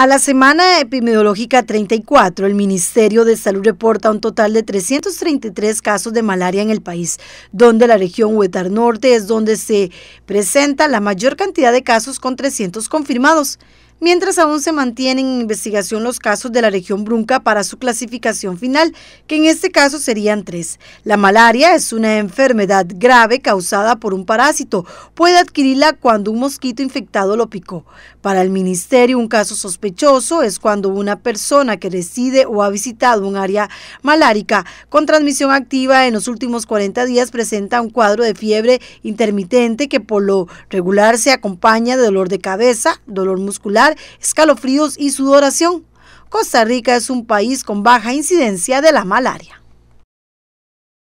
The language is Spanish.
A la semana epidemiológica 34, el Ministerio de Salud reporta un total de 333 casos de malaria en el país, donde la región Huetar Norte es donde se presenta la mayor cantidad de casos con 300 confirmados mientras aún se mantienen en investigación los casos de la región brunca para su clasificación final, que en este caso serían tres. La malaria es una enfermedad grave causada por un parásito. Puede adquirirla cuando un mosquito infectado lo picó. Para el ministerio, un caso sospechoso es cuando una persona que reside o ha visitado un área malárica con transmisión activa en los últimos 40 días presenta un cuadro de fiebre intermitente que por lo regular se acompaña de dolor de cabeza, dolor muscular, escalofríos y sudoración. Costa Rica es un país con baja incidencia de la malaria.